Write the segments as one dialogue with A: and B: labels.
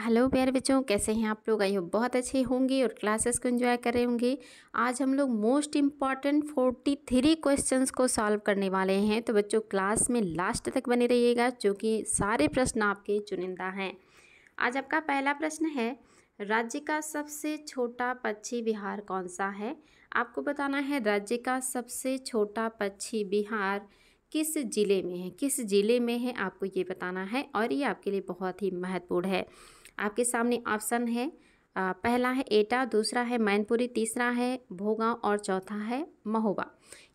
A: hello प्यारे बच्चों कैसे हैं आप लोग आई हो बहुत अच्छे होंगे और क्लासेस को एंजॉय कर रहे होंगे आज हम लोग most important forty three question को सॉल्व करने वाले हैं तो बच्चों क्लास में लास्ट तक बने रहिएगा जो कि सारे प्रश्न आपके चुनिंदा हैं आज आपका पहला प्रश्न है राज्य का सबसे छोटा पक्षी बिहार कौन सा है आपको बताना है राज्य का सबसे छोटा पक्षी बिहार किस ज़िले में है किस ज़िले में है आपको ये बताना है और ये आपके लिए बहुत ही महत्वपूर्ण है आपके सामने ऑप्शन है आ, पहला है एटा दूसरा है मैनपुरी तीसरा है भोगाँव और चौथा है महोबा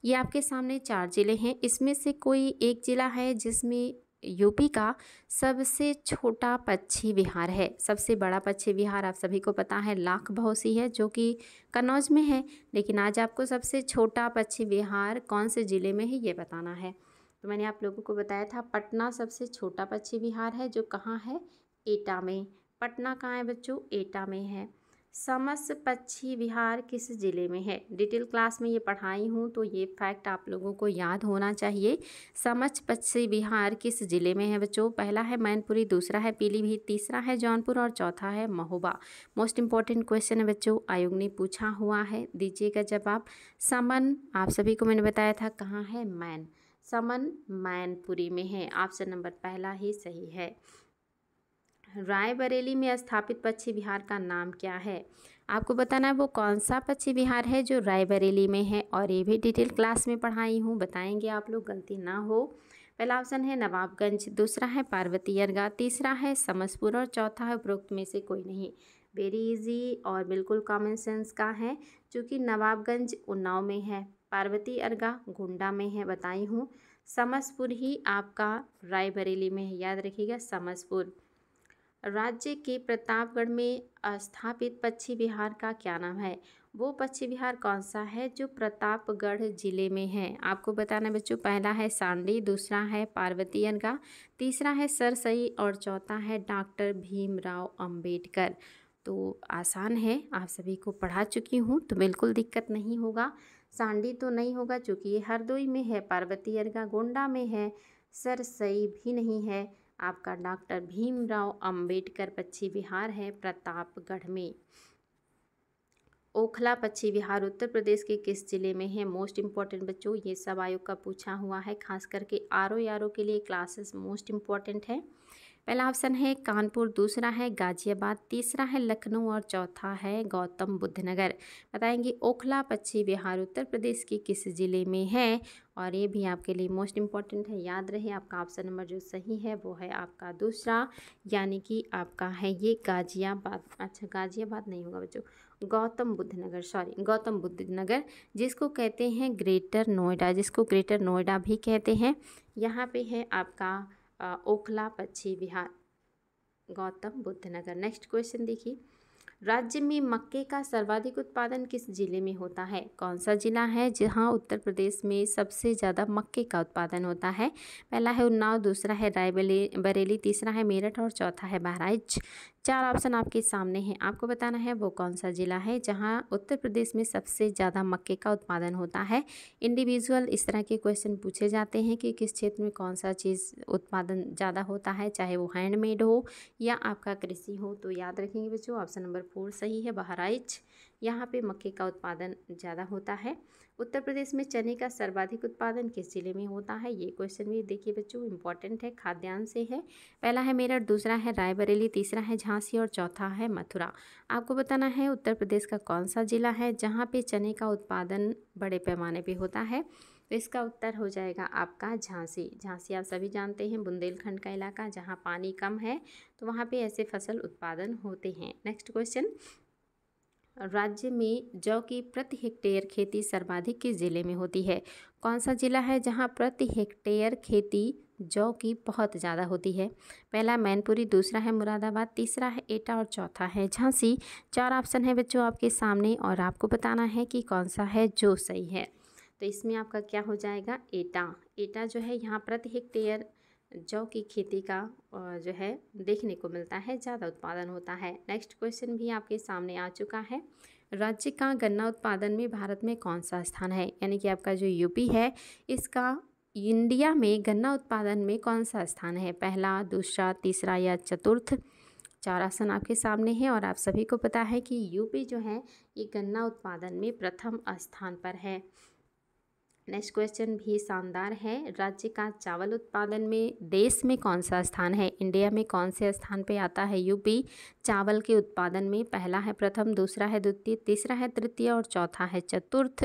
A: ये आपके सामने चार ज़िले हैं इसमें से कोई एक ज़िला है जिसमें यूपी का सबसे छोटा पक्षी विहार है सबसे बड़ा पक्षी विहार आप सभी को पता है लाख भौसी है जो कि कन्नौज में है लेकिन आज आपको सबसे छोटा पक्षी विहार कौन से ज़िले में है ये बताना है तो मैंने आप लोगों को बताया था पटना सबसे छोटा पक्षी विहार है जो कहाँ है एटा में पटना कहाँ है बच्चों एटा में है समस्त पक्षी विहार किस ज़िले में है डिटेल क्लास में ये पढ़ाई हूँ तो ये फैक्ट आप लोगों को याद होना चाहिए समस्त पक्षी विहार किस ज़िले में है बच्चों पहला है मैनपुरी दूसरा है पीलीभीत तीसरा है जौनपुर और चौथा है महोबा मोस्ट इंपॉर्टेंट क्वेश्चन है बच्चों आयोग ने पूछा हुआ है दीजिएगा जवाब समन आप सभी को मैंने बताया था कहाँ है मैन समन मैनपुरी में है ऑप्शन नंबर पहला ही सही है रायबरेली में स्थापित पक्षी विहार का नाम क्या है आपको बताना है वो कौन सा पक्षी विहार है जो रायबरेली में है और ये भी डिटेल क्लास में पढ़ाई हूँ बताएंगे आप लोग गलती ना हो पहला ऑप्शन है नवाबगंज दूसरा है पार्वती अरगा तीसरा है समसपुर और चौथा है उपरोक्त में से कोई नहीं वेरी इजी और बिल्कुल कॉमन सेंस का है चूँकि नवाबगंज उन्नाव में है पार्वती अरगा गोंडा में है बताई हूँ समसपुर ही आपका रायबरेली में है याद रखिएगा समसपुर राज्य के प्रतापगढ़ में स्थापित पक्षी विहार का क्या नाम है वो पक्षी विहार कौन सा है जो प्रतापगढ़ जिले में है आपको बताना बच्चों पहला है सांडी दूसरा है पार्वती अनगा तीसरा है सर सई और चौथा है डॉक्टर भीमराव अंबेडकर तो आसान है आप सभी को पढ़ा चुकी हूँ तो बिल्कुल दिक्कत नहीं होगा सांडी तो नहीं होगा चूँकि ये हरदोई में है पार्वती अनगा गोंडा में है सरसई भी नहीं है आपका डॉक्टर भीमराव अंबेडकर पक्षी बिहार है प्रतापगढ़ में ओखला पक्षी बिहार उत्तर प्रदेश के किस जिले में है मोस्ट इम्पॉर्टेंट बच्चों ये सब आयोग का पूछा हुआ है खास करके आर ओ आर ओ के लिए क्लासेस मोस्ट इम्पॉर्टेंट है पहला ऑप्शन है कानपुर दूसरा है गाजियाबाद तीसरा है लखनऊ और चौथा है गौतम बुद्ध नगर बताएंगे ओखला पश्चिम बिहार उत्तर प्रदेश के किस ज़िले में है और ये भी आपके लिए मोस्ट इम्पॉर्टेंट है याद रहे आपका ऑप्शन नंबर जो सही है वो है आपका दूसरा यानी कि आपका है ये गाजियाबाद अच्छा गाजियाबाद नहीं होगा बच्चों गौतम बुद्ध नगर सॉरी गौतम बुद्ध नगर जिसको कहते हैं ग्रेटर नोएडा जिसको ग्रेटर नोएडा भी कहते हैं यहाँ पे है आपका ओखला पक्षी विहार गौतम बुद्ध नगर नेक्स्ट क्वेश्चन देखिए राज्य में मक्के का सर्वाधिक उत्पादन किस जिले में होता है कौन सा जिला है जहां उत्तर प्रदेश में सबसे ज़्यादा मक्के का उत्पादन होता है पहला है उन्नाव दूसरा है रायबरेली तीसरा है मेरठ और चौथा है बहराइच चार ऑप्शन आपके सामने हैं आपको बताना है वो कौन सा ज़िला है जहाँ उत्तर प्रदेश में सबसे ज़्यादा मक्के का उत्पादन होता है इंडिविजुअल इस तरह के क्वेश्चन पूछे जाते हैं कि किस क्षेत्र में कौन सा चीज़ उत्पादन ज़्यादा होता है चाहे वो हैंडमेड हो या आपका कृषि हो तो याद रखेंगे बच्चों ऑप्शन नंबर फोर सही है बहराइच यहाँ पे मक्के का उत्पादन ज़्यादा होता है उत्तर प्रदेश में चने का सर्वाधिक उत्पादन किस ज़िले में होता है ये क्वेश्चन भी देखिए बच्चों इंपॉर्टेंट है खाद्यान्न से है पहला है मेरठ दूसरा है रायबरेली तीसरा है झांसी और चौथा है मथुरा आपको बताना है उत्तर प्रदेश का कौन सा ज़िला है जहाँ पर चने का उत्पादन बड़े पैमाने पर होता है तो इसका उत्तर हो जाएगा आपका झांसी झांसी आप सभी जानते हैं बुंदेलखंड का इलाका जहाँ पानी कम है तो वहाँ पे ऐसे फसल उत्पादन होते हैं नेक्स्ट क्वेश्चन राज्य में जौ की प्रति हेक्टेयर खेती सर्वाधिक किस जिले में होती है कौन सा जिला है जहां प्रति हेक्टेयर खेती जौ की बहुत ज़्यादा होती है पहला मैनपुरी दूसरा है मुरादाबाद तीसरा है एटा और चौथा है झांसी चार ऑप्शन है बच्चों आपके सामने और आपको बताना है कि कौन सा है जो सही है तो इसमें आपका क्या हो जाएगा एटा एटा जो है यहाँ प्रति हेक्टेयर जौ की खेती का जो है देखने को मिलता है ज़्यादा उत्पादन होता है नेक्स्ट क्वेश्चन भी आपके सामने आ चुका है राज्य का गन्ना उत्पादन में भारत में कौन सा स्थान है यानी कि आपका जो यूपी है इसका इंडिया में गन्ना उत्पादन में कौन सा स्थान है पहला दूसरा तीसरा या चतुर्थ चार आसन आपके सामने हैं और आप सभी को पता है कि यूपी जो है ये गन्ना उत्पादन में प्रथम स्थान पर है नेक्स्ट क्वेश्चन भी शानदार है राज्य का चावल उत्पादन में देश में कौन सा स्थान है इंडिया में कौन से स्थान पे आता है यूपी चावल के उत्पादन में पहला है प्रथम दूसरा है द्वितीय तीसरा है तृतीय और चौथा है चतुर्थ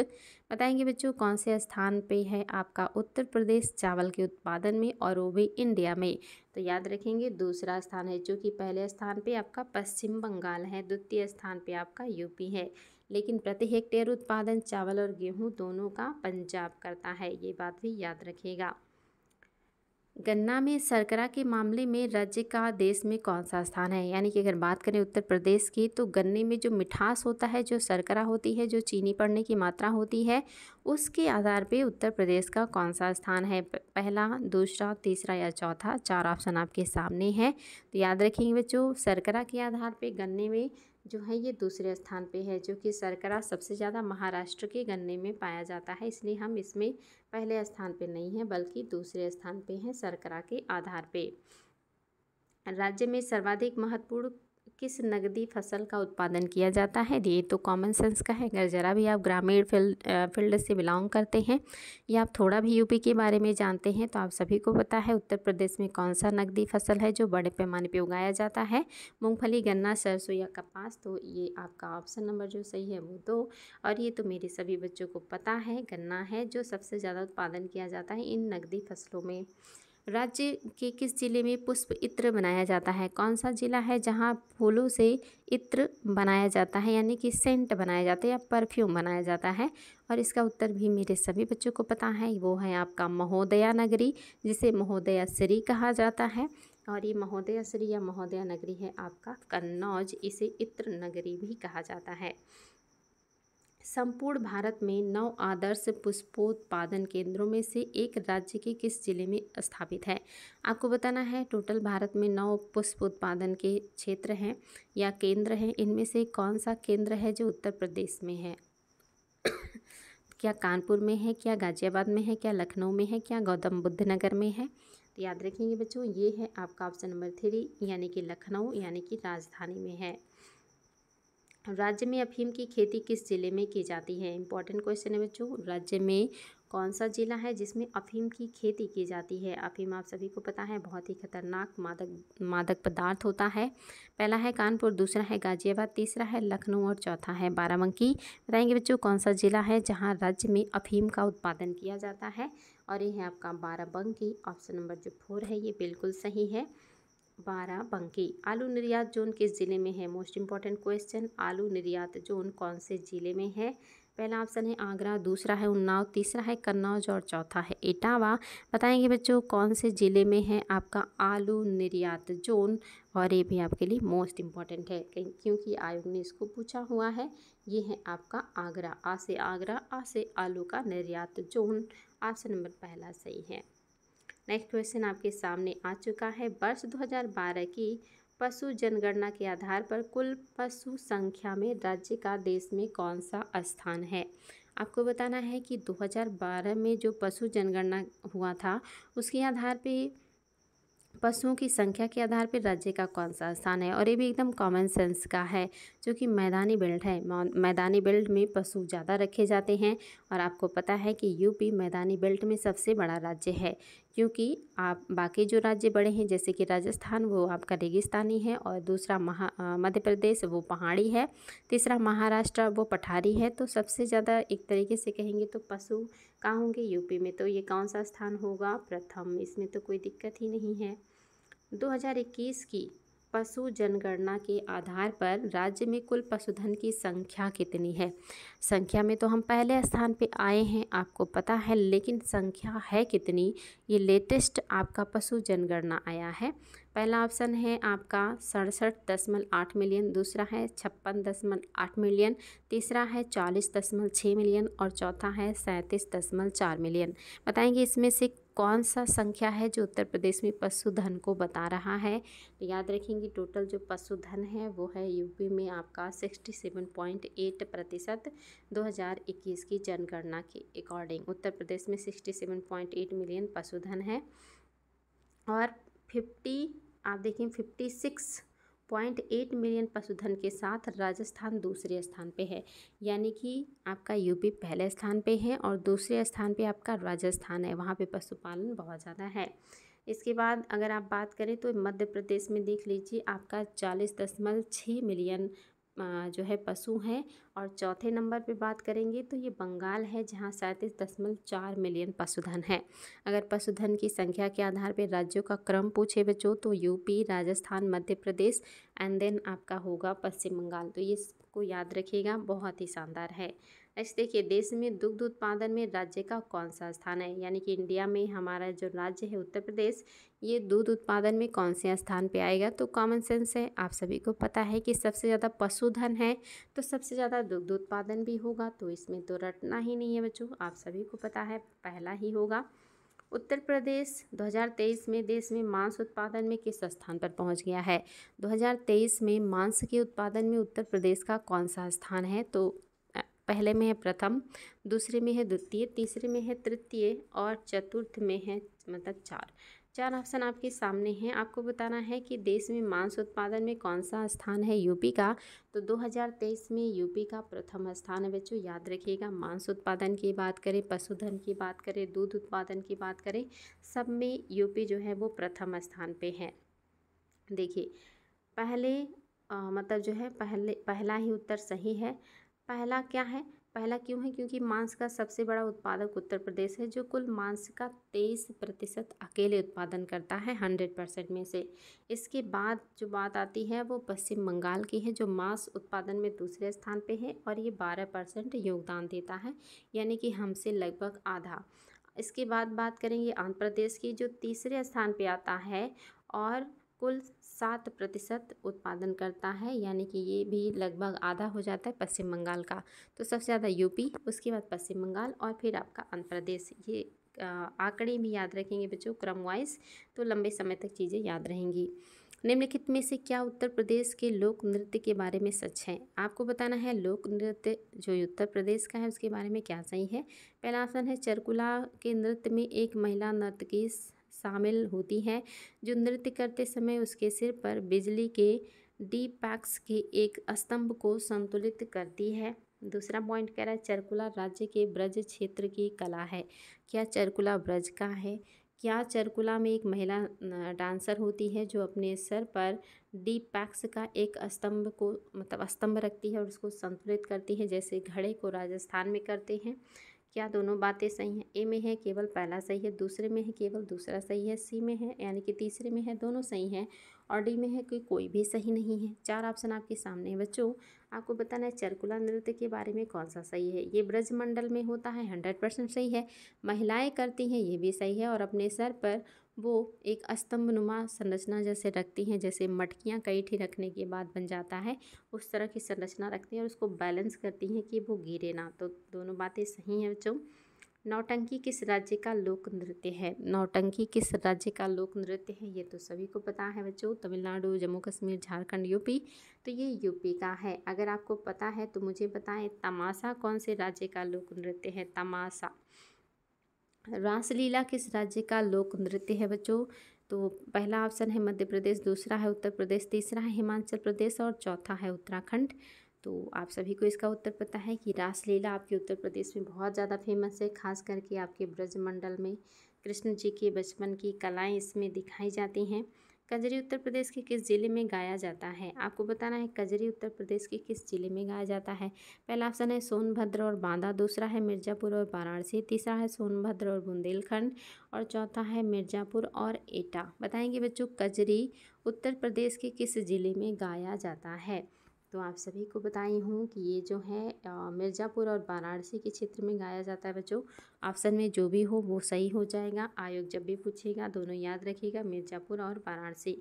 A: बताएंगे बच्चों कौन से स्थान पे है आपका उत्तर प्रदेश चावल के उत्पादन में और वो भी इंडिया में तो याद रखेंगे दूसरा स्थान है जो कि पहले स्थान पे आपका पश्चिम बंगाल है द्वितीय स्थान पे आपका यूपी है लेकिन प्रति हेक्टेयर उत्पादन चावल और गेहूं दोनों का पंजाब करता है ये बात भी याद रखेगा गन्ना में शर्करा के मामले में राज्य का देश में कौन सा स्थान है यानी कि अगर बात करें उत्तर प्रदेश की तो गन्ने में जो मिठास होता है जो शर्करा होती है जो चीनी पड़ने की मात्रा होती है उसके आधार पे उत्तर प्रदेश का कौन सा स्थान है पहला दूसरा तीसरा या चौथा चार ऑप्शन आपके सामने है तो याद रखेंगे बच्चों शर्करा के आधार पर गन्ने में जो है ये दूसरे स्थान पे है जो कि सरकरा सबसे ज़्यादा महाराष्ट्र के गन्ने में पाया जाता है इसलिए हम इसमें पहले स्थान पे नहीं हैं बल्कि दूसरे स्थान पे हैं सरकरा के आधार पे राज्य में सर्वाधिक महत्वपूर्ण किस नगदी फसल का उत्पादन किया जाता है ये तो कॉमन सेंस का है अगर ज़रा भी आप ग्रामीण फील्ड फील्ड से बिलोंग करते हैं या आप थोड़ा भी यूपी के बारे में जानते हैं तो आप सभी को पता है उत्तर प्रदेश में कौन सा नगदी फसल है जो बड़े पैमाने पर उगाया जाता है मूँगफली गन्ना सरसों या कपास तो ये आपका ऑप्शन नंबर जो सही है वो दो और ये तो मेरे सभी बच्चों को पता है गन्ना है जो सबसे ज़्यादा उत्पादन किया जाता है इन नगदी फसलों में राज्य के किस जिले में पुष्प इत्र बनाया जाता है कौन सा जिला है जहाँ फूलों से इत्र बनाया जाता है यानी कि सेंट बनाया जाता है या परफ्यूम बनाया जाता है और इसका उत्तर भी मेरे सभी बच्चों को पता है वो है आपका महोदया नगरी जिसे महोदया श्री कहा जाता है और ये महोदया श्री या महोदया नगरी है आपका कन्नौज इसे इत्र नगरी भी कहा जाता है संपूर्ण भारत में नौ आदर्श पुष्पोत्पादन केंद्रों में से एक राज्य के किस जिले में स्थापित है आपको बताना है टोटल भारत में नौ पुष्प उत्पादन के क्षेत्र हैं या केंद्र हैं इनमें से कौन सा केंद्र है जो उत्तर प्रदेश में है क्या कानपुर में है क्या गाजियाबाद में है क्या लखनऊ में है क्या गौतम बुद्ध नगर में है तो याद रखेंगे बच्चों ये है आपका ऑप्शन नंबर थ्री यानी कि लखनऊ यानी कि राजधानी में है राज्य में अफीम की खेती किस ज़िले में की जाती है इंपॉर्टेंट क्वेश्चन है बच्चों राज्य में कौन सा ज़िला है जिसमें अफीम की खेती की जाती है अफीम आप सभी को पता है बहुत ही खतरनाक मादक मादक पदार्थ होता है पहला है कानपुर दूसरा है गाज़ियाबाद तीसरा है लखनऊ और चौथा है बाराबंकी बताएंगे बच्चों कौन सा ज़िला है जहाँ राज्य में अफीम का उत्पादन किया जाता है और ये है आपका बाराबंकी ऑप्शन नंबर जो फोर है ये बिल्कुल सही है बाराबंकी आलू निर्यात जोन किस ज़िले में है मोस्ट इम्पॉर्टेंट क्वेश्चन आलू निर्यात जोन कौन से ज़िले में है पहला ऑप्शन है आगरा दूसरा है उन्नाव तीसरा है कन्नौज और चौथा है इटावा बताएंगे बच्चों कौन से ज़िले में है आपका आलू निर्यात जोन और ये भी आपके लिए मोस्ट इम्पॉर्टेंट है क्योंकि आयोग ने इसको पूछा हुआ है ये है आपका आगरा आ से आगरा आ से आलू का निर्यात जोन ऑप्शन नंबर पहला सही है नेक्स्ट क्वेश्चन आपके सामने आ चुका है वर्ष 2012 की पशु जनगणना के आधार पर कुल पशु संख्या में राज्य का देश में कौन सा स्थान है आपको बताना है कि 2012 में जो पशु जनगणना हुआ था उसके आधार पे पशुओं की संख्या के आधार पर राज्य का कौन सा स्थान है और ये भी एकदम कॉमन सेंस का है जो कि मैदानी बेल्ट है मैदानी बेल्ट में पशु ज़्यादा रखे जाते हैं और आपको पता है कि यूपी मैदानी बेल्ट में सबसे बड़ा राज्य है क्योंकि आप बाकी जो राज्य बड़े हैं जैसे कि राजस्थान वो आपका रेगिस्तानी है और दूसरा महा मध्य प्रदेश वो पहाड़ी है तीसरा महाराष्ट्र वो पठारी है तो सबसे ज़्यादा एक तरीके से कहेंगे तो पशु कहाँ होंगे यूपी में तो ये कौन सा स्थान होगा प्रथम इसमें तो कोई दिक्कत ही नहीं है 2021 की पशु जनगणना के आधार पर राज्य में कुल पशुधन की संख्या कितनी है संख्या में तो हम पहले स्थान पे आए हैं आपको पता है लेकिन संख्या है कितनी ये लेटेस्ट आपका पशु जनगणना आया है पहला ऑप्शन है आपका सड़सठ दशमलव आठ मिलियन दूसरा है छप्पन दशमलव आठ मिलियन तीसरा है चालीस दशमलव छः मिलियन और चौथा है सैंतीस दशमलव चार मिलियन बताएंगे इसमें से कौन सा संख्या है जो उत्तर प्रदेश में पशुधन को बता रहा है तो याद रखेंगे टोटल जो पशुधन है वो है यूपी में आपका सिक्सटी सेवन पॉइंट एट प्रतिशत दो हज़ार इक्कीस की जनगणना के अकॉर्डिंग उत्तर प्रदेश में sixty seven point eight million पशुधन है और फिफ्टी आप देखें fifty six point eight million पशुधन के साथ राजस्थान दूसरे स्थान पे है यानी कि आपका यूपी पहले स्थान पे है और दूसरे स्थान पे आपका राजस्थान है वहाँ पे पशुपालन बहुत ज़्यादा है इसके बाद अगर आप बात करें तो मध्य प्रदेश में देख लीजिए आपका चालीस दशमलव छः मिलियन जो है पशु हैं और चौथे नंबर पे बात करेंगे तो ये बंगाल है जहाँ सैंतीस दशमलव चार मिलियन पशुधन है अगर पशुधन की संख्या के आधार पे राज्यों का क्रम पूछे बच्चों तो UP Rajasthan Madhya Pradesh and then आपका होगा पश्चिम बंगाल तो ये को याद रखिएगा बहुत ही शानदार है नेक्स्ट अच्छा, देखिए देश में दुग्ध उत्पादन में राज्य का कौन सा स्थान है यानी कि इंडिया में हमारा जो राज्य है उत्तर प्रदेश ये दूध उत्पादन में कौन से स्थान पे आएगा तो कॉमन सेंस है आप सभी को पता है कि सबसे ज़्यादा पशुधन है तो सबसे ज़्यादा दुग्ध उत्पादन भी होगा तो इसमें तो रटना ही नहीं है बच्चों आप सभी को पता है पहला ही होगा उत्तर प्रदेश 2023 में देश में मांस उत्पादन में किस स्थान पर पहुंच गया है 2023 में मांस के उत्पादन में उत्तर प्रदेश का कौन सा स्थान है तो पहले में है प्रथम दूसरे में है द्वितीय तीसरे में है तृतीय और चतुर्थ में है मतलब चार चार ऑप्शन आपके सामने हैं आपको बताना है कि देश में मांस उत्पादन में कौन सा स्थान है यूपी का तो 2023 में यूपी का प्रथम स्थान है बच्चों याद रखिएगा मांस उत्पादन की बात करें पशुधन की बात करें दूध उत्पादन की बात करें सब में यूपी जो है वो प्रथम स्थान पे है देखिए पहले आ, मतलब जो है पहले पहला ही उत्तर सही है पहला क्या है पहला क्यों है क्योंकि मांस का सबसे बड़ा उत्पादक उत्तर प्रदेश है जो कुल मांस का तेईस प्रतिशत अकेले उत्पादन करता है हंड्रेड परसेंट में से इसके बाद जो बात आती है वो पश्चिम बंगाल की है जो मांस उत्पादन में दूसरे स्थान पे है और ये बारह परसेंट योगदान देता है यानी कि हमसे लगभग आधा इसके बाद बात करेंगे आंध्र प्रदेश की जो तीसरे स्थान पर आता है और कुल सात प्रतिशत उत्पादन करता है यानी कि ये भी लगभग आधा हो जाता है पश्चिम बंगाल का तो सबसे ज़्यादा यूपी उसके बाद पश्चिम बंगाल और फिर आपका आंध्र प्रदेश ये आंकड़े भी याद रखेंगे बच्चों क्रम वाइज तो लंबे समय तक चीज़ें याद रहेंगी निम्नलिखित में से क्या उत्तर प्रदेश के लोक नृत्य के बारे में सच है आपको बताना है लोक नृत्य जो उत्तर प्रदेश का है उसके बारे में क्या सही है पहला आसन है चरकुला के नृत्य में एक महिला नर्तकी शामिल होती हैं जो नृत्य करते समय उसके सिर पर बिजली के डी पैक्स के एक स्तंभ को संतुलित करती है दूसरा पॉइंट कह रहा है चरकुला राज्य के ब्रज क्षेत्र की कला है क्या चरकुला ब्रज का है क्या चरकुला में एक महिला डांसर होती है जो अपने सर पर डी पैक्स का एक स्तंभ को मतलब स्तंभ रखती है और उसको संतुलित करती है जैसे घड़े को राजस्थान में करते हैं क्या दोनों बातें सही हैं ए में है केवल पहला सही है दूसरे में है केवल दूसरा सही है सी में है यानी कि तीसरे में है दोनों सही हैं और डी में है कि कोई भी सही नहीं है चार ऑप्शन आपके सामने है बच्चों आपको बताना है चरकुला नृत्य के बारे में कौन सा सही है ये ब्रजमंडल में होता है हंड्रेड परसेंट सही है महिलाएँ करती हैं ये भी सही है और अपने सर पर वो एक नुमा संरचना जैसे रखती हैं जैसे मटकियाँ कई ठी रखने के बाद बन जाता है उस तरह की संरचना रखती हैं और उसको बैलेंस करती हैं कि वो गिरे ना तो दोनों बातें सही हैं बच्चों नौटंकी किस राज्य का लोक नृत्य है नौटंकी किस राज्य का लोक नृत्य है ये तो सभी को पता है बच्चों तमिलनाडु जम्मू कश्मीर झारखंड यूपी तो ये यूपी का है अगर आपको पता है तो मुझे बताएं तमाशा कौन से राज्य का लोक नृत्य है तमाशा रासलीला किस राज्य का लोक नृत्य है बच्चों तो पहला ऑप्शन है मध्य प्रदेश दूसरा है उत्तर प्रदेश तीसरा है हिमाचल प्रदेश और चौथा है उत्तराखंड तो आप सभी को इसका उत्तर पता है कि रासलीला आपके उत्तर प्रदेश में बहुत ज़्यादा फेमस है खास करके आपके ब्रजमंडल में कृष्ण जी के बचपन की कलाएं इसमें दिखाई जाती हैं कजरी उत्तर प्रदेश के किस ज़िले में गाया जाता है आपको बताना है कजरी उत्तर प्रदेश के किस ज़िले में गाया जाता है पहला ऑप्शन है सोनभद्र और बांदा दूसरा है मिर्ज़ापुर और वाराणसी तीसरा है सोनभद्र और बुंदेलखंड और चौथा है मिर्ज़ापुर और एटा बताएंगे बच्चों कजरी उत्तर प्रदेश के किस ज़िले में गाया जाता है तो आप सभी को बताई हूँ कि ये जो है मिर्ज़ापुर और वाराणसी के क्षेत्र में गाया जाता है बच्चों ऑप्शन में जो भी हो वो सही हो जाएगा आयोग जब भी पूछेगा दोनों याद रखिएगा मिर्ज़ापुर और वाराणसी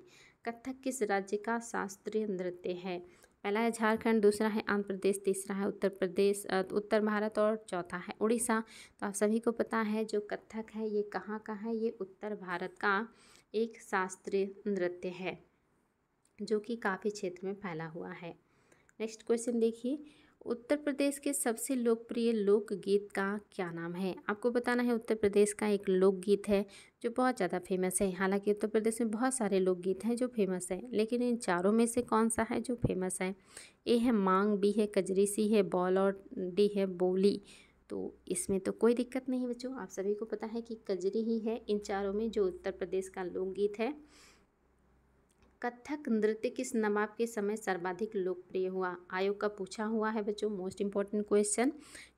A: कथक किस राज्य का शास्त्रीय नृत्य है पहला है झारखंड दूसरा है आंध्र प्रदेश तीसरा है उत्तर प्रदेश उत्तर भारत और चौथा है उड़ीसा तो आप सभी को पता है जो कथक है ये कहाँ का है ये उत्तर भारत का एक शास्त्रीय नृत्य है जो कि काफ़ी क्षेत्र में फैला हुआ है नेक्स्ट क्वेश्चन देखिए उत्तर प्रदेश के सबसे लोकप्रिय लोकगीत का क्या नाम है आपको बताना है उत्तर प्रदेश का एक लोकगीत है जो बहुत ज़्यादा फेमस है हालांकि उत्तर प्रदेश में बहुत सारे लोकगीत हैं जो फेमस हैं लेकिन इन चारों में से कौन सा है जो फेमस है ए है मांग बी है कजरी सी है बॉल और डी है बोली तो इसमें तो कोई दिक्कत नहीं बच्चों आप सभी को पता है कि कजरी ही है इन चारों में जो उत्तर प्रदेश का लोकगीत है कथक नृत्य किस नवाब के समय सर्वाधिक लोकप्रिय हुआ आयोग का पूछा हुआ है बच्चों मोस्ट इम्पॉर्टेंट क्वेश्चन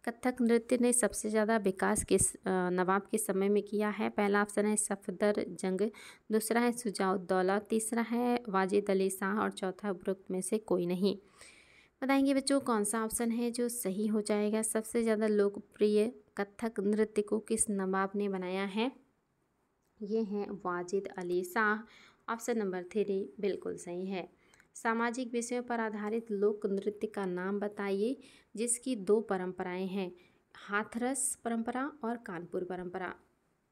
A: कथक नृत्य ने सबसे ज़्यादा विकास किस नवाब के समय में किया है पहला ऑप्शन है सफदर जंग दूसरा है सुजाउद्दौला तीसरा है वाजिद अली शाह और चौथा उपरोक्त में से कोई नहीं बताएंगे बच्चों कौन सा ऑप्शन है जो सही हो जाएगा सबसे ज़्यादा लोकप्रिय कथक नृत्य को किस नवाब ने बनाया है ये हैं Wajid Ali Shah option number three बिल्कुल सही है सामाजिक विषयों पर आधारित लोक नृत्य का नाम बताइए जिसकी दो परंपराएं हैं हाथरस परंपरा और कानपुर परंपरा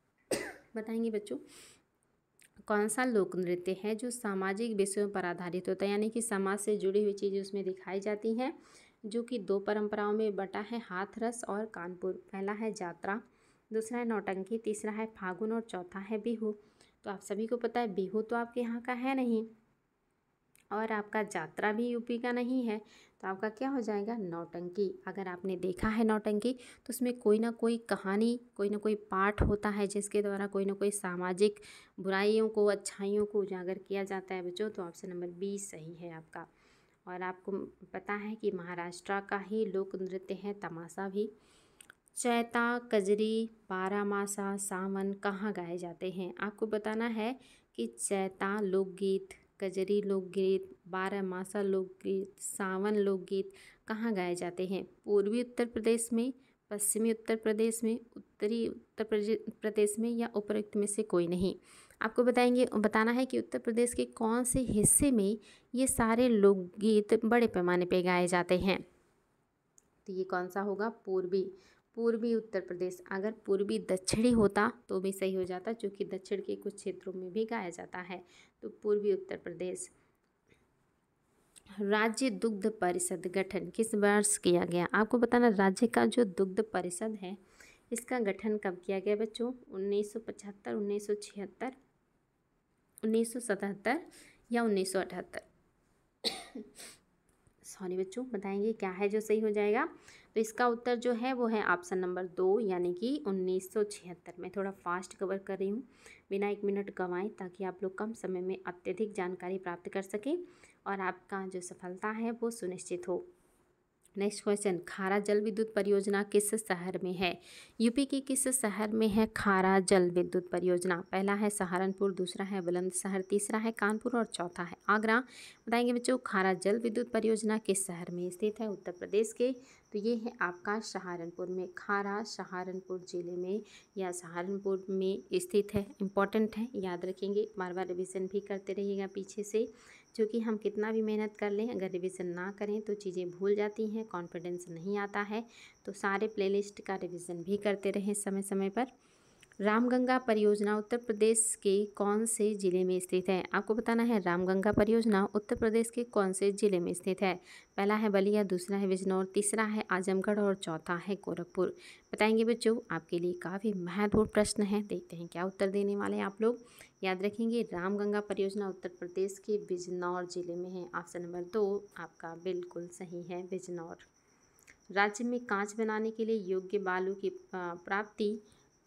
A: बताएंगे बच्चों कौन सा लोक नृत्य है जो सामाजिक विषयों पर आधारित होता है यानी कि समाज से जुड़ी हुई चीज़ें उसमें दिखाई जाती हैं जो कि दो परंपराओं में बटा है हाथरस और कानपुर पहला है यात्रा दूसरा है नौटंकी तीसरा है फागुन और चौथा है बिहू तो आप सभी को पता है बिहू तो आपके यहाँ का है नहीं और आपका यात्रा भी यूपी का नहीं है तो आपका क्या हो जाएगा नौटंकी अगर आपने देखा है नौटंकी तो उसमें कोई ना कोई कहानी कोई ना कोई पाठ होता है जिसके द्वारा कोई ना कोई सामाजिक बुराइयों को अच्छाइयों को उजागर किया जाता है बच्चों तो ऑप्शन नंबर बी सही है आपका और आपको पता है कि महाराष्ट्र का ही लोक नृत्य है तमाशा भी चैता कजरी बारामासा सावन कहाँ गाए जाते हैं आपको बताना है कि चैता लोकगीत कजरी लोकगीत बारामासा लोकगीत सावन लोकगीत कहाँ गाए जाते हैं पूर्वी उत्तर प्रदेश में पश्चिमी उत्तर प्रदेश में उत्तरी उत्तर प्रदेश में या उपरोक्त में से कोई नहीं आपको बताएंगे बताना है कि उत्तर प्रदेश के कौन से हिस्से में ये सारे लोकगीत बड़े पैमाने पर गाए जाते हैं तो ये कौन सा होगा पूर्वी पूर्वी उत्तर प्रदेश अगर पूर्वी दक्षिणी होता तो भी सही हो जाता क्योंकि दक्षिण के कुछ क्षेत्रों में भी गाया जाता है तो पूर्वी उत्तर प्रदेश राज्य दुग्ध परिषद गठन किस वर्ष किया गया आपको बताना राज्य का जो दुग्ध परिषद है इसका गठन कब किया गया बच्चों उन्नीस उन्नीस सौ सौ पचहत्तर छिहत्तर उन्नीस सौ सतहत्तर या उन्नीस सौ अठहत्तर सॉरी बच्चों बताएंगे क्या है जो सही हो जाएगा तो इसका उत्तर जो है वो है ऑप्शन नंबर दो यानी कि उन्नीस सौ छिहत्तर मैं थोड़ा फास्ट कवर कर रही हूँ बिना एक मिनट गंवाएँ ताकि आप लोग कम समय में अत्यधिक जानकारी प्राप्त कर सकें और आपका जो सफलता है वो सुनिश्चित हो नेक्स्ट क्वेश्चन खारा जल विद्युत परियोजना किस शहर में है यूपी के किस शहर में है खारा जल विद्युत परियोजना पहला है सहारनपुर दूसरा है बुलंदशहर तीसरा है कानपुर और चौथा है आगरा बताएंगे बच्चों खारा जल विद्युत परियोजना किस शहर में स्थित है उत्तर प्रदेश के तो ये है आपका सहारनपुर में खारा सहारनपुर जिले में या सहारनपुर में स्थित है इम्पॉर्टेंट है याद रखेंगे बार बार रिविज़न भी करते रहिएगा पीछे से क्योंकि हम कितना भी मेहनत कर लें अगर रिविज़न ना करें तो चीज़ें भूल जाती हैं कॉन्फिडेंस नहीं आता है तो सारे प्लेलिस्ट का रिविज़न भी करते रहें समय समय पर रामगंगा परियोजना उत्तर प्रदेश के कौन से ज़िले में स्थित है आपको बताना है रामगंगा परियोजना उत्तर प्रदेश के कौन से ज़िले में स्थित है पहला है बलिया दूसरा है बिजनौर तीसरा है आजमगढ़ और चौथा है गोरखपुर बताएंगे बच्चों आपके लिए काफ़ी महत्वपूर्ण प्रश्न है देखते हैं क्या उत्तर देने वाले हैं आप लोग याद रखेंगे रामगंगा परियोजना उत्तर प्रदेश के बिजनौर जिले में है ऑप्शन नंबर दो आपका बिल्कुल सही है बिजनौर राज्य में कांच बनाने के लिए योग्य बालू की प्राप्ति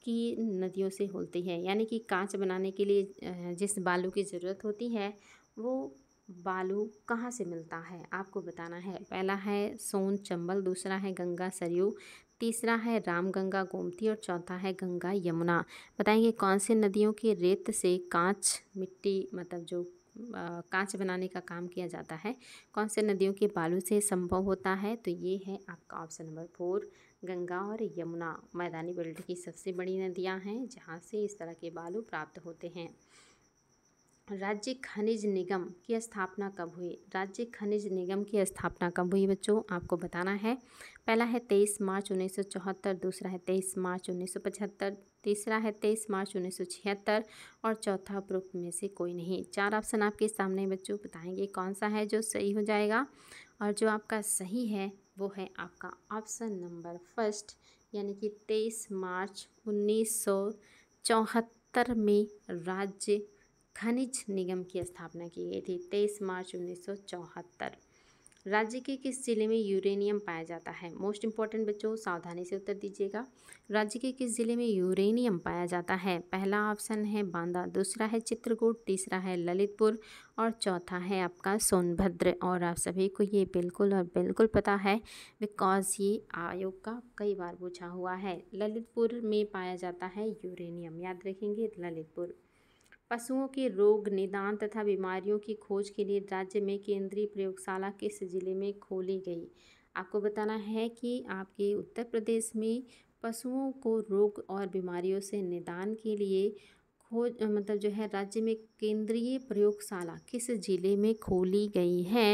A: की नदियों से होती है यानी कि कांच बनाने के लिए जिस बालू की ज़रूरत होती है वो बालू कहाँ से मिलता है आपको बताना है पहला है सोन चंबल दूसरा है गंगा सरयू तीसरा है रामगंगा गोमती और चौथा है गंगा यमुना बताएंगे कौन से नदियों के रेत से कांच मिट्टी मतलब जो कांच बनाने का काम किया जाता है कौन से नदियों के बालू से संभव होता है तो ये है आपका ऑप्शन नंबर फोर गंगा और यमुना मैदानी बेल्ट की सबसे बड़ी नदियाँ हैं जहाँ से इस तरह के बालू प्राप्त होते हैं राज्य खनिज निगम की स्थापना कब हुई राज्य खनिज निगम की स्थापना कब हुई बच्चों आपको बताना है पहला है तेईस मार्च उन्नीस सौ चौहत्तर दूसरा है तेईस मार्च उन्नीस सौ पचहत्तर तीसरा है तेईस मार्च उन्नीस सौ छिहत्तर और चौथा उपरोक्त में से कोई नहीं चार ऑप्शन आपके सामने बच्चों बताएंगे कौन सा है जो सही हो जाएगा और जो आपका सही है वो है आपका ऑप्शन नंबर फर्स्ट यानी कि तेईस मार्च उन्नीस सौ चौहत्तर में राज्य खनिज निगम की स्थापना की गई थी तेईस मार्च उन्नीस राज्य के किस जिले में यूरेनियम पाया जाता है मोस्ट इंपॉर्टेंट बच्चों सावधानी से उत्तर दीजिएगा राज्य के किस जिले में यूरेनियम पाया जाता है पहला ऑप्शन है बांदा दूसरा है चित्रकूट तीसरा है ललितपुर और चौथा है आपका सोनभद्र और आप सभी को ये बिल्कुल और बिल्कुल पता है बिकॉज ये आयोग का कई बार पूछा हुआ है ललितपुर में पाया जाता है यूरेनियम याद रखेंगे ललितपुर पशुओं के रोग निदान तथा बीमारियों की खोज के लिए राज्य में केंद्रीय प्रयोगशाला किस ज़िले में खोली गई आपको बताना है कि आपके उत्तर प्रदेश में पशुओं को रोग और बीमारियों से निदान के लिए खोज मतलब जो है राज्य में केंद्रीय प्रयोगशाला किस ज़िले में खोली गई है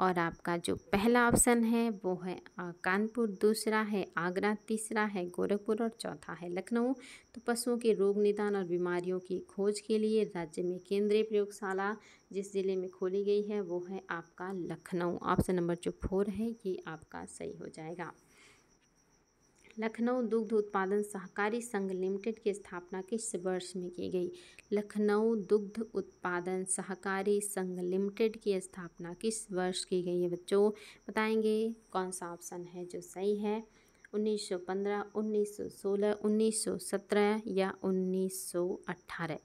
A: और आपका जो पहला ऑप्शन है वो है कानपुर दूसरा है आगरा तीसरा है गोरखपुर और चौथा है लखनऊ तो पशुओं के रोग निदान और बीमारियों की खोज के लिए राज्य में केंद्रीय प्रयोगशाला जिस ज़िले में खोली गई है वो है आपका लखनऊ ऑप्शन नंबर जो फोर है ये आपका सही हो जाएगा लखनऊ दुग्ध उत्पादन सहकारी संघ लिमिटेड की स्थापना किस वर्ष में की गई लखनऊ दुग्ध उत्पादन सहकारी संघ लिमिटेड की स्थापना किस वर्ष की गई है बच्चों बताएंगे कौन सा ऑप्शन है जो सही है 1915, 1916, 1917 या 1918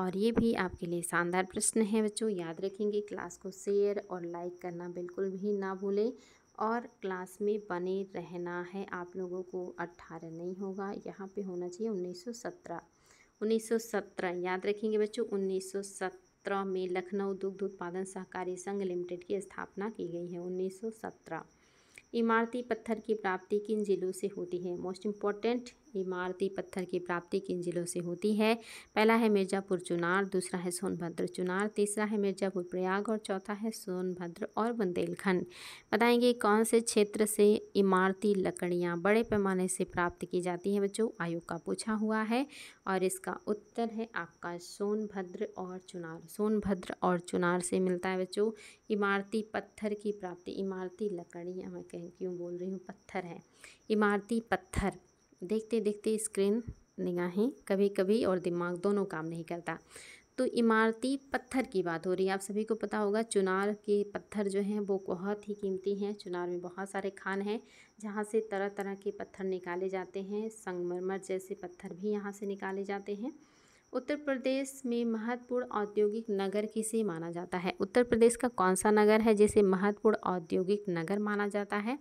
A: और ये भी आपके लिए शानदार प्रश्न है बच्चों याद रखेंगे क्लास को शेयर और लाइक करना बिल्कुल भी ना भूलें और क्लास में बने रहना है आप लोगों को अट्ठारह नहीं होगा यहाँ पे होना चाहिए उन्नीस सौ सत्रह उन्नीस सौ सत्रह याद रखेंगे बच्चों उन्नीस सौ सत्रह में लखनऊ दुग्ध उत्पादन सहकारी संघ लिमिटेड की स्थापना की गई है उन्नीस सौ सत्रह इमारती पत्थर की प्राप्ति किन जिलों से होती है मोस्ट इम्पॉर्टेंट इमारती पत्थर की प्राप्ति किन जिलों से होती है पहला है मिर्ज़ापुर चुनार दूसरा है सोनभद्र चुनार तीसरा है मिर्ज़ापुर प्रयाग और चौथा है सोनभद्र और बुंदेलखंड बताएंगे कौन से क्षेत्र से इमारती लकड़ियाँ बड़े पैमाने से प्राप्त की जाती हैं बच्चों आयोग का पूछा हुआ है और इसका उत्तर है आपका सोनभद्र और चुनार सोनभद्र और चुनार से मिलता है बच्चों इमारती पत्थर की प्राप्ति इमारती लकड़ियाँ मैं कह क्यों बोल रही हूँ पत्थर है इमारती पत्थर देखते देखते स्क्रीन निगाहें कभी कभी और दिमाग दोनों काम नहीं करता तो इमारती पत्थर की बात हो रही है आप सभी को पता होगा चुनार के पत्थर जो हैं वो बहुत ही कीमती हैं चुनार में बहुत सारे खान हैं जहाँ से तरह तरह के पत्थर निकाले जाते हैं संगमरमर जैसे पत्थर भी यहाँ से निकाले जाते हैं उत्तर प्रदेश में महत्वपूर्ण औद्योगिक नगर किसे माना जाता है उत्तर प्रदेश का कौन सा नगर है जिसे महत्वपूर्ण औद्योगिक नगर माना जाता है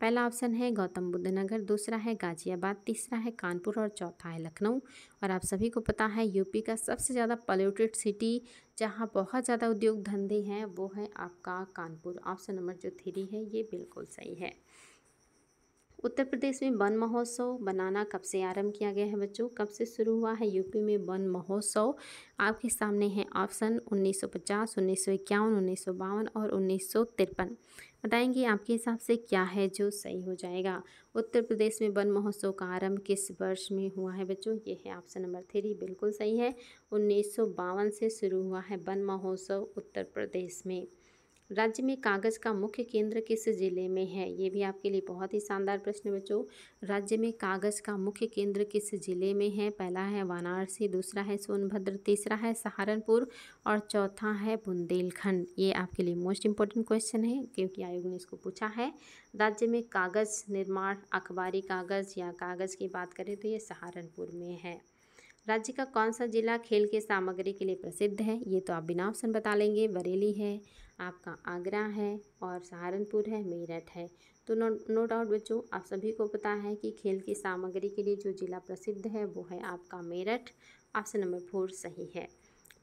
A: पहला ऑप्शन है गौतम बुद्ध नगर दूसरा है गाजियाबाद तीसरा है कानपुर और चौथा है लखनऊ और आप सभी को पता है यूपी का सबसे ज़्यादा पॉल्यूटेड सिटी जहाँ बहुत ज़्यादा उद्योग धंधे हैं वो है आपका कानपुर ऑप्शन नंबर जो थ्री है ये बिल्कुल सही है उत्तर प्रदेश में वन महोत्सव बनाना कब से आरंभ किया गया है बच्चों कब से शुरू हुआ है यूपी में वन महोत्सव आपके सामने है ऑप्शन 1950, उन्नीस सौ पचास उन्नीस सौ इक्यावन उन्नीस सौ बावन और उन्नीस सौ तिरपन बताएंगे आपके हिसाब से क्या है जो सही हो जाएगा उत्तर प्रदेश में वन महोत्सव का आरंभ किस वर्ष में हुआ है बच्चों ये है ऑप्शन नंबर थ्री बिल्कुल सही है उन्नीस से शुरू हुआ है वन महोत्सव उत्तर प्रदेश में राज्य में कागज़ का मुख्य केंद्र किस जिले में है ये भी आपके लिए बहुत ही शानदार प्रश्न बच्चों राज्य में कागज़ का मुख्य केंद्र किस जिले में है पहला है वाराणसी दूसरा है सोनभद्र तीसरा है सहारनपुर और चौथा है बुंदेलखंड ये आपके लिए मोस्ट इम्पोर्टेंट क्वेश्चन है क्योंकि आयोग ने इसको पूछा है राज्य में कागज़ निर्माण अखबारी कागज़ या कागज़ की बात करें तो ये सहारनपुर में है राज्य का कौन सा जिला खेल के सामग्री के लिए प्रसिद्ध है ये तो आप बिना ऑप्शन बता लेंगे बरेली है आपका आगरा है और सहारनपुर है मेरठ है तो नो नो डाउट बच्चों आप सभी को पता है कि खेल की सामग्री के लिए जो जिला प्रसिद्ध है वो है आपका मेरठ ऑप्शन नंबर फोर सही है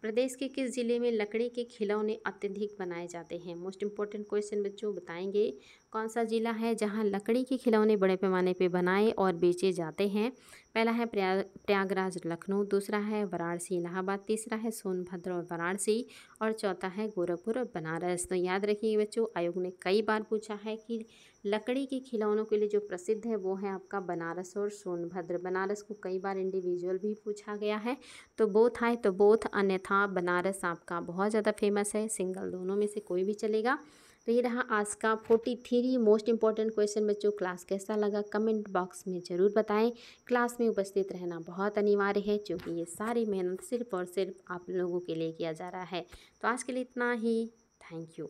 A: प्रदेश के किस जिले में लकड़ी के खिलौने अत्यधिक बनाए जाते हैं मोस्ट इम्पोर्टेंट क्वेश्चन बच्चों बताएंगे कौन सा ज़िला है जहां लकड़ी के खिलौने बड़े पैमाने पे बनाए और बेचे जाते हैं पहला है प्रयाग प्रयागराज लखनऊ दूसरा है वाराणसी इलाहाबाद तीसरा है सोनभद्र और वाराणसी और चौथा है गोरखपुर और बनारस तो याद रखिए बच्चों आयोग ने कई बार पूछा है कि लकड़ी के खिलौनों के लिए जो प्रसिद्ध है वो है आपका बनारस और सोनभद्र बनारस को कई बार इंडिविजुअल भी पूछा गया है तो बोथ आए तो बोथ अन्यथा बनारस आपका बहुत ज़्यादा फेमस है सिंगल दोनों में से कोई भी चलेगा तो ये रहा आज का forty three most important question बच्चों क्लास कैसा लगा कमेंट बॉक्स में ज़रूर बताएं क्लास में उपस्थित रहना बहुत अनिवार्य है क्योंकि ये सारी मेहनत सिर्फ और सिर्फ आप लोगों के लिए किया जा रहा है तो आज के लिए इतना ही थैंक यू